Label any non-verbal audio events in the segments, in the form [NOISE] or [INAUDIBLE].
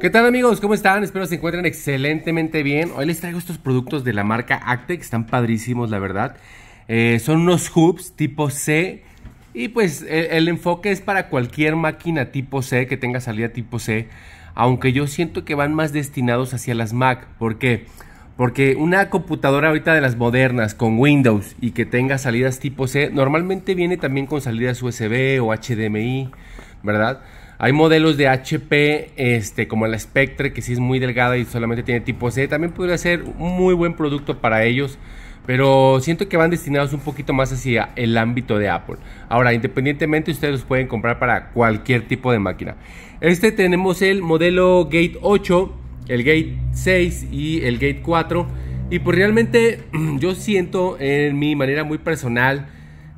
¿Qué tal amigos? ¿Cómo están? Espero se encuentren excelentemente bien. Hoy les traigo estos productos de la marca Acte que están padrísimos la verdad. Eh, son unos hubs tipo C y pues el, enfoque es para cualquier máquina tipo C que tenga salida tipo C, aunque yo siento que van más destinados hacia las Mac. ¿Por qué? Porque una computadora ahorita de las modernas con Windows y que tenga salidas tipo C, normalmente viene también con salidas USB o HDMI. ¿verdad? Hay modelos de HP, este, como la Spectre, que sí es muy delgada y solamente tiene tipo C. También podría ser un muy buen producto para ellos. Pero siento que van destinados un poquito más hacia el ámbito de Apple. Ahora, independientemente, ustedes los pueden comprar para cualquier tipo de máquina. Este tenemos el modelo Gate 8, el Gate 6 y el Gate 4. Y pues realmente [CLEARS THROAT] yo siento en mi manera muy personal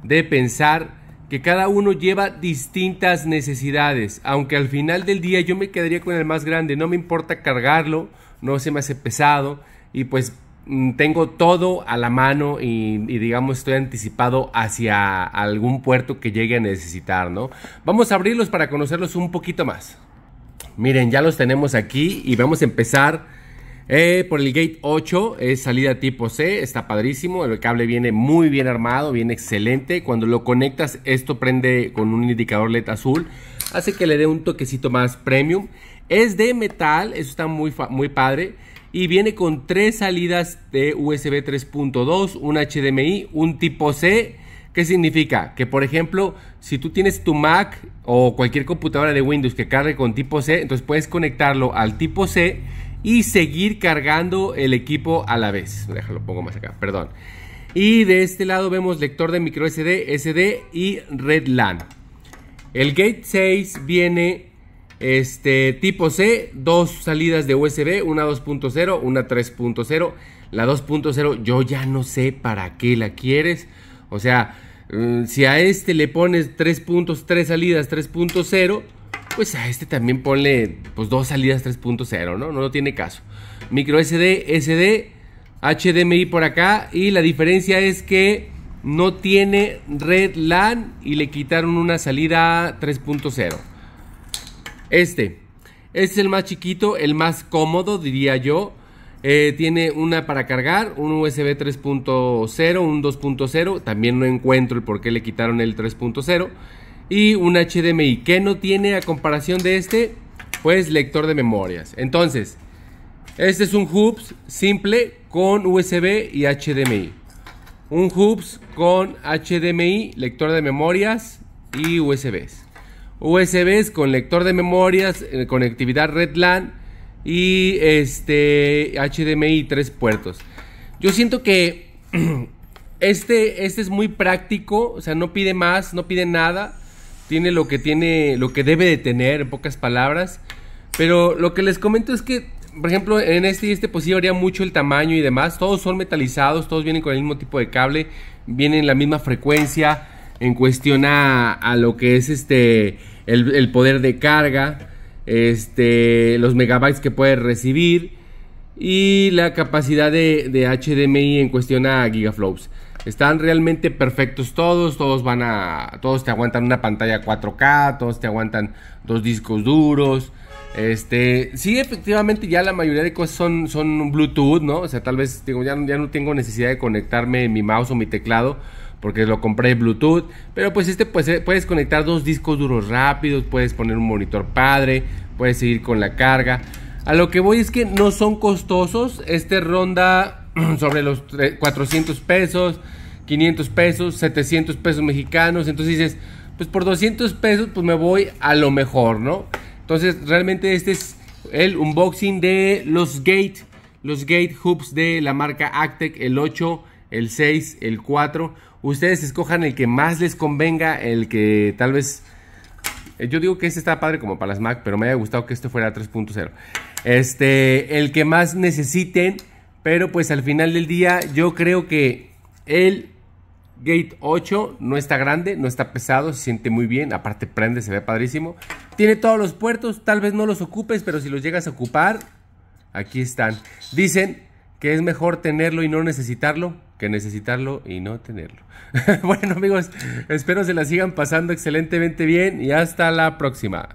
de pensar que cada uno lleva distintas necesidades, aunque al final del día yo me quedaría con el más grande, no me importa cargarlo, no se me hace pesado y pues mm, tengo todo a la mano y, digamos estoy anticipado hacia algún puerto que llegue a necesitar, ¿no? Vamos a abrirlos para conocerlos un poquito más. Miren, ya los tenemos aquí y vamos a empezar eh, por el gate 8 es salida tipo C, está padrísimo, el cable viene muy bien armado, viene excelente. Cuando lo conectas, esto prende con un indicador LED azul, hace que le dé un toquecito más premium. Es de metal, eso está muy, muy padre. Y viene con tres salidas de USB 3.2, un HDMI, un tipo C. ¿Qué significa? Que por ejemplo, si tú tienes tu Mac o cualquier computadora de Windows que cargue con tipo C, entonces puedes conectarlo al tipo C y seguir cargando el equipo a la vez. Déjalo, pongo más acá, perdón. Y de este lado vemos lector de micro SD, SD y red LAN. El gate 6 viene este tipo C, dos salidas de USB, una 2.0, una 3.0. La 2.0 yo ya no sé para qué la quieres. O sea, mm, si a este le pones tres puntos, 3 salidas, 3.0 pues a este también ponle pues dos salidas 3.0, ¿no? No tiene caso. Micro SD, SD, HDMI por acá y la diferencia es que no tiene red LAN y le quitaron una salida 3.0. Este, este es el más chiquito, el más cómodo diría yo. Eh, tiene una para cargar, un USB 3.0, un 2.0. También no encuentro el por qué le quitaron el 3.0 y un HDMI. que no tiene a comparación de este? Pues lector de memorias. Entonces, este es un hubs simple con USB y HDMI. Un hubs con HDMI, lector de memorias y USBs. USBs con lector de memorias, eh, conectividad redland y este HDMI tres puertos. Yo siento que [CLEARS THROAT] este, este es muy práctico, o sea, no pide más, no pide nada tiene lo que tiene, lo que debe de tener, en pocas palabras. Pero lo que les comento es que, por ejemplo, en este y este pues sí mucho el tamaño y demás. Todos son metalizados, todos vienen con el mismo tipo de cable, vienen la misma frecuencia en cuestión a, lo que es este el, poder de carga, este, los megabytes que puede recibir y la capacidad de, de HDMI en cuestión a gigaflops. Están realmente perfectos todos, todos van a todos te aguantan una pantalla 4K, todos te aguantan dos discos duros. Este, sí, efectivamente ya la mayoría de cosas son, son Bluetooth, ¿no? O sea, tal vez digo, ya, ya no tengo necesidad de conectarme mi mouse o mi teclado porque lo compré Bluetooth, pero pues este pues, eh, puedes conectar dos discos duros rápidos, puedes poner un monitor padre, puedes seguir con la carga. A lo que voy es que no son costosos, este ronda [CLEARS THROAT] sobre los 400 pesos, 500 pesos, 700 pesos mexicanos. Entonces dices, pues por 200 pesos pues me voy a lo mejor, ¿no? Entonces realmente este es el unboxing de los Gate, los Gate Hoops de la marca Actec, el 8, el 6, el 4. Ustedes escojan el que más les convenga, el que tal vez... Eh, yo digo que este está padre como para las Mac, pero me haya gustado que este fuera 3.0. Este, el que más necesiten pero pues al final del día yo creo que el Gate 8 no está grande, no está pesado, se siente muy bien, aparte prende, se ve padrísimo. Tiene todos los puertos, tal vez no los ocupes, pero si los llegas a ocupar, aquí están. Dicen que es mejor tenerlo y no necesitarlo que necesitarlo y no tenerlo. [LAUGHS] bueno amigos, espero se la sigan pasando excelentemente bien y hasta la próxima.